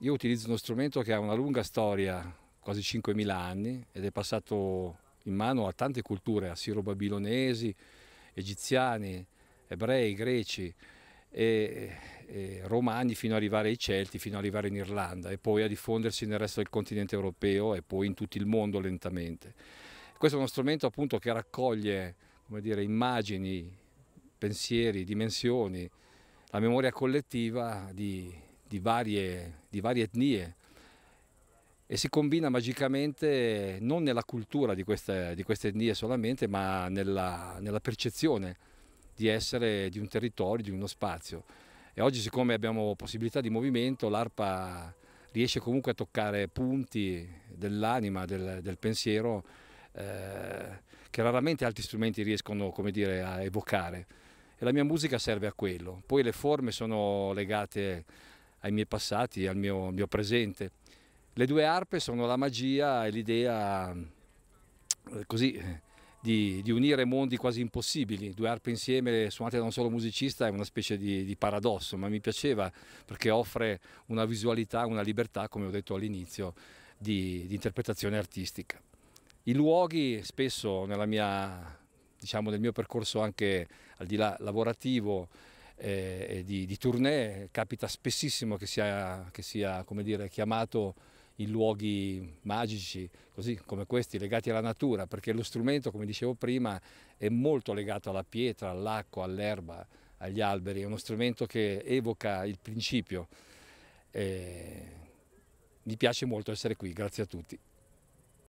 Io utilizzo uno strumento che ha una lunga storia, quasi 5.000 anni, ed è passato in mano a tante culture, assiro babilonesi egiziani, ebrei, greci, e, e romani fino ad arrivare ai Celti, fino ad arrivare in Irlanda e poi a diffondersi nel resto del continente europeo e poi in tutto il mondo lentamente. Questo è uno strumento appunto che raccoglie dire, immagini, pensieri, dimensioni, la memoria collettiva di di varie, di varie etnie e si combina magicamente non nella cultura di queste, di queste etnie solamente, ma nella, nella, percezione di essere di un territorio, di uno spazio. E oggi siccome abbiamo possibilità di movimento, l'ARPA riesce comunque a toccare punti dell'anima, del, del, pensiero, eh, che raramente altri strumenti riescono come dire, a evocare. E la mia musica serve a quello. Poi le forme sono legate ai miei passati, al mio, mio presente. Le due arpe sono la magia e l'idea eh, così eh, di, di, unire mondi quasi impossibili. Due arpe insieme suonate da un solo musicista è una specie di, di paradosso, ma mi piaceva perché offre una visualità, una libertà, come ho detto all'inizio, di, di, interpretazione artistica. I luoghi spesso mia, diciamo, nel mio percorso anche al di là lavorativo eh, di, di, tournée, capita spessissimo che sia, che sia dire, chiamato in luoghi magici, così come questi, legati alla natura, perché lo strumento, come dicevo prima, è molto legato alla pietra, all'acqua, all'erba, agli alberi, è uno strumento che evoca il principio. Eh, mi piace molto essere qui, grazie a tutti.